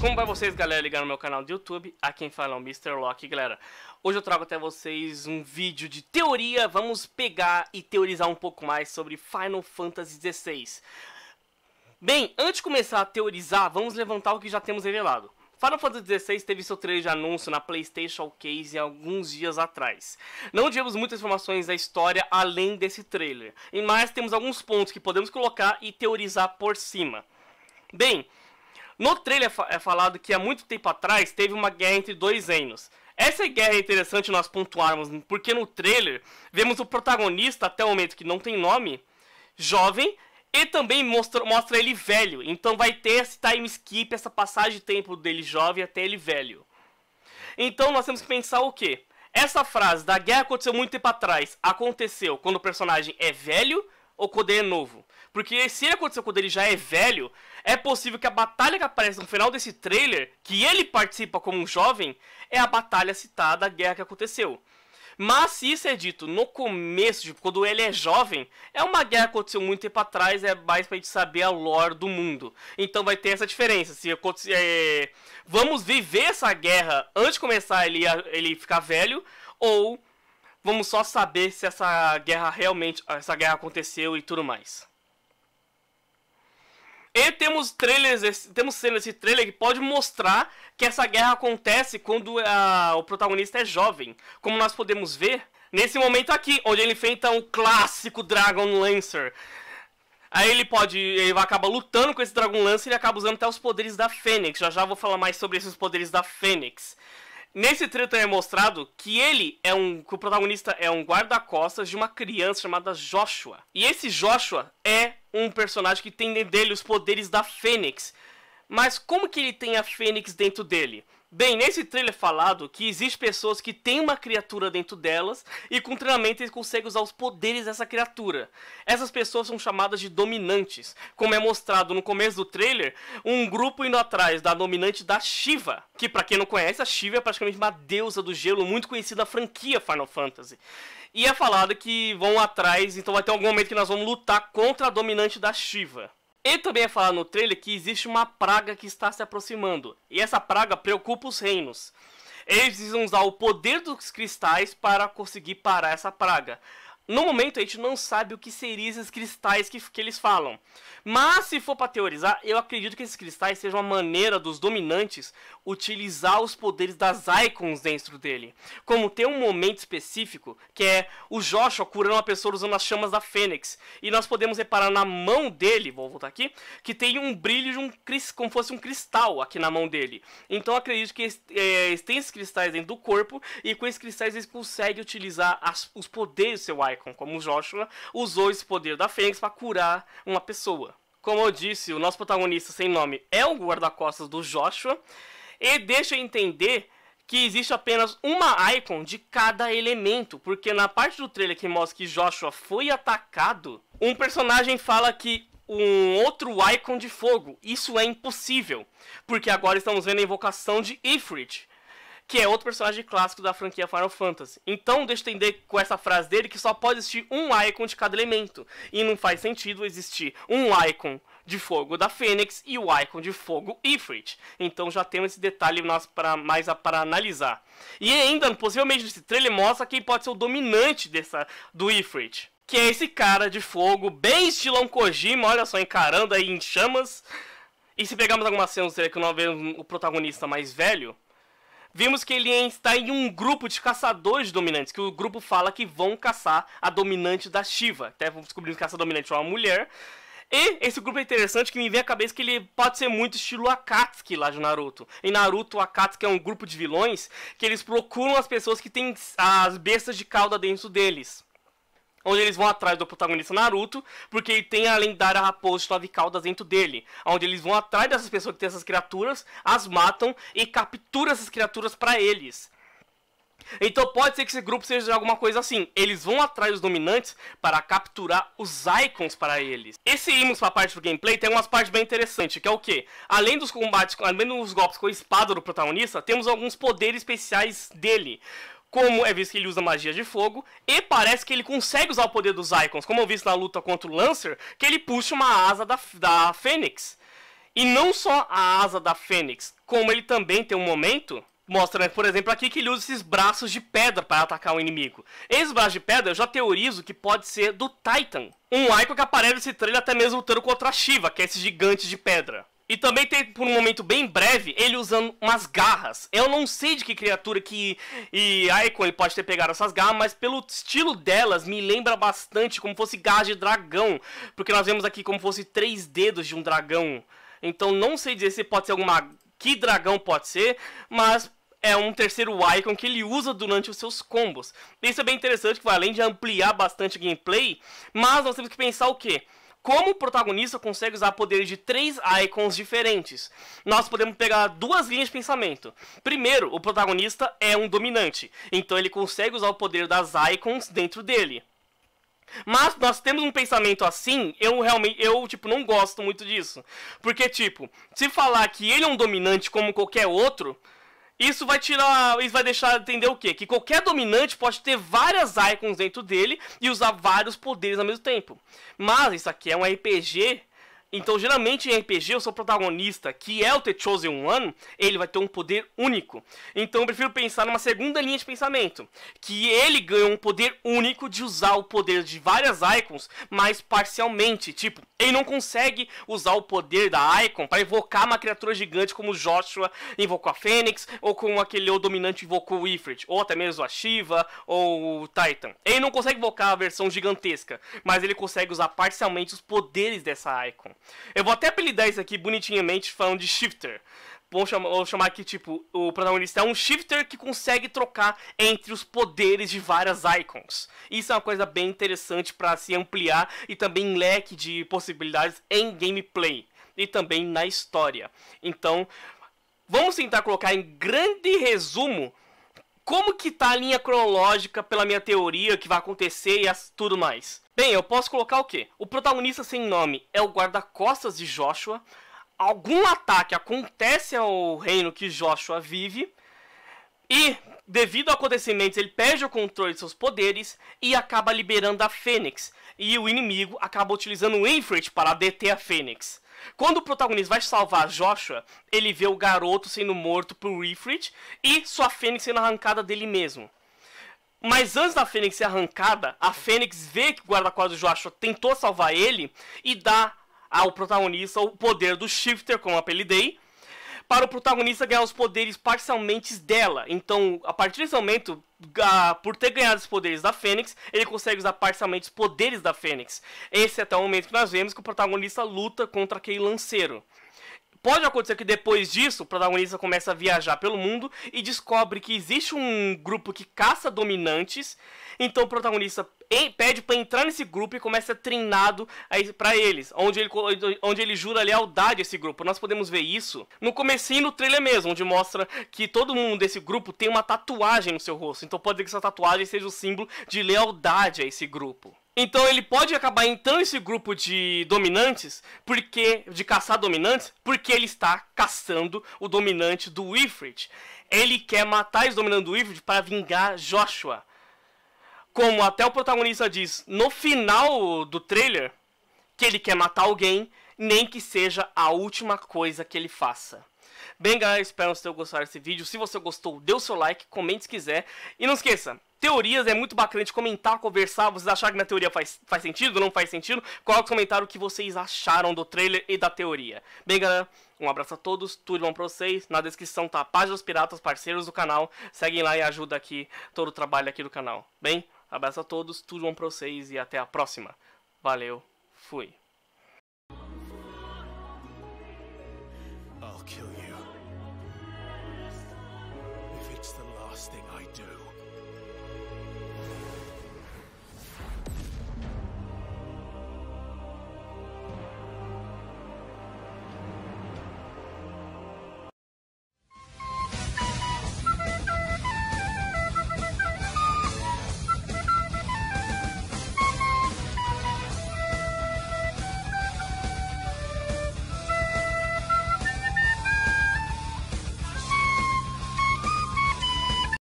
Como vai vocês, galera, ligar no meu canal do YouTube? A quem fala é o Mr. Locke, galera. Hoje eu trago até vocês um vídeo de teoria, vamos pegar e teorizar um pouco mais sobre Final Fantasy XVI. Bem, antes de começar a teorizar, vamos levantar o que já temos revelado. Final Fantasy XVI teve seu trailer de anúncio na PlayStation Showcase alguns dias atrás. Não tivemos muitas informações da história além desse trailer, e mais temos alguns pontos que podemos colocar e teorizar por cima. Bem, no trailer é, é falado que há muito tempo atrás teve uma guerra entre dois reinos. Essa guerra é interessante nós pontuarmos, porque no trailer vemos o protagonista, até o momento que não tem nome, jovem, e também mostra, mostra ele velho. Então vai ter esse time skip, essa passagem de tempo dele jovem até ele velho. Então nós temos que pensar o quê? Essa frase da guerra aconteceu muito tempo atrás aconteceu quando o personagem é velho ou quando ele é novo? Porque se ele aconteceu quando ele já é velho, é possível que a batalha que aparece no final desse trailer, que ele participa como um jovem, é a batalha citada, a guerra que aconteceu. Mas se isso é dito no começo, tipo, quando ele é jovem, é uma guerra que aconteceu muito tempo atrás, é mais pra gente saber a lore do mundo. Então vai ter essa diferença. Se acontecer. É... Vamos viver essa guerra antes de começar ele, ele ficar velho, ou vamos só saber se essa guerra realmente. essa guerra aconteceu e tudo mais temos trailers, temos cenas de trailer que pode mostrar que essa guerra acontece quando a, ah, o protagonista é jovem. Como nós podemos ver nesse momento aqui, onde ele enfrenta o um clássico Dragon Lancer. Aí ele pode. Ele acaba lutando com esse Dragon Lancer e acaba usando até os poderes da Fênix. Já já vou falar mais sobre esses poderes da Fênix. Nesse também é mostrado que ele é um. que o protagonista é um guarda-costas de uma criança chamada Joshua. E esse Joshua é um personagem que tem dentro dele os poderes da Fênix. Mas como que ele tem a Fênix dentro dele? Bem, nesse trailer é falado que existem pessoas que têm uma criatura dentro delas e com treinamento eles conseguem usar os poderes dessa criatura. Essas pessoas são chamadas de dominantes. Como é mostrado no começo do trailer, um grupo indo atrás da dominante da Shiva, que para quem não conhece, a Shiva é praticamente uma deusa do gelo muito conhecida da franquia Final Fantasy. E é falado que vão atrás, então vai ter algum momento que nós vamos lutar contra a dominante da Shiva. E também é falado no trailer que existe uma praga que está se aproximando. E essa praga preocupa os reinos. Eles precisam usar o poder dos cristais para conseguir parar essa praga. No momento a gente não sabe o que seriam esses cristais que, que eles falam. Mas se for para teorizar, eu acredito que esses cristais sejam uma maneira dos dominantes utilizar os poderes das icons dentro dele. Como tem um momento específico que é o Joshua curando uma pessoa usando as chamas da Fênix. E nós podemos reparar na mão dele, vou voltar aqui, que tem um brilho de um como fosse um cristal aqui na mão dele. Então acredito que é, eles, é, têm esses cristais dentro do corpo e com esses cristais eles conseguem utilizar as, os poderes do seu icon como Joshua, usou esse poder da Fênix para curar uma pessoa. Como eu disse, o nosso protagonista sem nome é o guarda-costas do Joshua e deixa entender que existe apenas uma icon de cada elemento, porque na parte do trailer que mostra que Joshua foi atacado, um personagem fala que um outro icon de fogo. Isso é impossível, porque agora estamos vendo a invocação de Ifrit, que é outro personagem clássico da franquia Final Fantasy. Então, deixa eu entender com essa frase dele que só pode existir um icon de cada elemento. E não faz sentido existir um icon de fogo da Fênix e o icon de fogo Ifrit. Então já temos esse detalhe nós para mais para analisar. E ainda, possivelmente nesse trailer mostra quem pode ser o dominante dessa do Ifrit, que é esse cara de fogo bem estilão Kojima, olha só encarando aí em chamas. E se pegarmos algumas cenas que não vemos o protagonista mais velho, vimos que ele está em um grupo de caçadores dominantes, que o grupo fala que vão caçar a dominante da Shiva. Até vamos que essa dominante é uma mulher. E esse grupo é interessante que me vem à cabeça que ele pode ser muito estilo Akatsuki lá de Naruto. Em Naruto, o Akatsuki é um grupo de vilões que eles procuram as pessoas que têm as bestas de cauda dentro deles onde eles vão atrás do protagonista Naruto, porque ele tem a lendária raposa de nove caudas dentro dele, onde eles vão atrás dessas pessoas que têm essas criaturas, as matam e capturam essas criaturas para eles. Então pode ser que esse grupo seja alguma coisa assim. Eles vão atrás dos dominantes para capturar os icons para eles. Esse ímãs para a parte do gameplay tem umas partes bem interessantes, que é o que? Além dos combates, além dos golpes com a espada do protagonista, temos alguns poderes especiais dele como é visto que ele usa magia de fogo, e parece que ele consegue usar o poder dos Icons, como eu vi na luta contra o Lancer, que ele puxa uma asa da, da Fênix. E não só a asa da Fênix, como ele também tem um momento mostra, né, por exemplo, aqui que ele usa esses braços de pedra para atacar o inimigo. Esses braços de pedra eu já teorizo que pode ser do Titan, um Icon que aparece nesse trailer até mesmo lutando contra a Shiva, que é esse gigante de pedra. E também tem, por um momento bem breve, ele usando umas garras. Eu não sei de que criatura que e Icon ele pode ter pegado essas garras, mas pelo estilo delas me lembra bastante como fosse garras de dragão. Porque nós vemos aqui como fosse três dedos de um dragão. Então não sei dizer se pode ser alguma... Que dragão pode ser, mas é um terceiro icon que ele usa durante os seus combos. Isso é bem interessante, que vai além de ampliar bastante o gameplay, mas nós temos que pensar o quê? como o protagonista consegue usar poderes de três icons diferentes. Nós podemos pegar duas linhas de pensamento. Primeiro, o protagonista é um dominante, então ele consegue usar o poder das icons dentro dele. Mas nós temos um pensamento assim, eu realmente, eu, tipo, não gosto muito disso. Porque, tipo, se falar que ele é um dominante como qualquer outro, isso vai tirar. Isso vai deixar entender o quê? Que qualquer dominante pode ter várias icons dentro dele e usar vários poderes ao mesmo tempo. Mas isso aqui é um RPG então, geralmente em RPG, o seu protagonista, que é o The Chosen One, ele vai ter um poder único. Então, eu prefiro pensar numa segunda linha de pensamento, que ele ganha um poder único de usar o poder de várias icons, mas parcialmente. Tipo, ele não consegue usar o poder da icon para invocar uma criatura gigante como Joshua invocou a Fênix, ou como aquele o dominante invocou o Ifrit, ou até mesmo a Shiva ou o Titan. Ele não consegue invocar a versão gigantesca, mas ele consegue usar parcialmente os poderes dessa icon. Eu vou até apelidar isso aqui bonitinhamente falando de shifter. Vou chamar, vou chamar que, tipo, o protagonista é um shifter que consegue trocar entre os poderes de várias icons. Isso é uma coisa bem interessante para se ampliar e também leque de possibilidades em gameplay e também na história. Então, vamos tentar colocar em grande resumo como que tá a linha cronológica pela minha teoria que vai acontecer e as, tudo mais. Bem, eu posso colocar o quê? O protagonista sem nome é o guarda-costas de Joshua. Algum ataque acontece ao reino que Joshua vive. E, devido a acontecimentos, ele perde o controle de seus poderes e acaba liberando a Fênix. E o inimigo acaba utilizando o Ifrit para deter a Fênix. Quando o protagonista vai salvar Joshua, ele vê o garoto sendo morto por Ifrit e sua fênix sendo arrancada dele mesmo. Mas antes da Fênix ser arrancada, a Fênix vê que o guarda-costas de Joshua tentou salvar ele e dá ao protagonista o poder do Shifter, como apelidei, para o protagonista ganhar os poderes parcialmente dela. Então, a partir desse momento, por ter ganhado os poderes da Fênix, ele consegue usar parcialmente os poderes da Fênix. Esse é até o momento que nós vemos que o protagonista luta contra aquele lanceiro. Pode acontecer que depois disso, o protagonista começa a viajar pelo mundo e descobre que existe um grupo que caça dominantes. Então o protagonista pede para entrar nesse grupo e começa treinado para eles, onde ele, onde ele jura lealdade a esse grupo. Nós podemos ver isso no comecinho no trailer mesmo, onde mostra que todo mundo desse grupo tem uma tatuagem no seu rosto. Então pode ser que essa tatuagem seja o símbolo de lealdade a esse grupo. Então ele pode acabar entrando nesse grupo de dominantes, porque de caçar dominantes, porque ele está caçando o dominante do Ifrit. Ele quer matar esse dominante do Ifrit para vingar Joshua. Como até o protagonista diz no final do trailer, que ele quer matar alguém, nem que seja a última coisa que ele faça. Bem, galera, espero que vocês tenham gostado desse vídeo. Se você gostou, dê o seu like, comente se quiser. E não esqueça, Teorias é muito bacana de comentar, conversar. Vocês acharam que minha teoria faz, faz sentido? Não faz sentido? Coloca no é comentário o que vocês acharam do trailer e da teoria. Bem, galera, um abraço a todos, tudo bom pra vocês. Na descrição tá a página dos piratas, parceiros do canal. Seguem lá e ajuda aqui todo o trabalho aqui do canal. Bem, abraço a todos, tudo bom pra vocês e até a próxima. Valeu, fui. I'll kill you. If it's the last thing I do.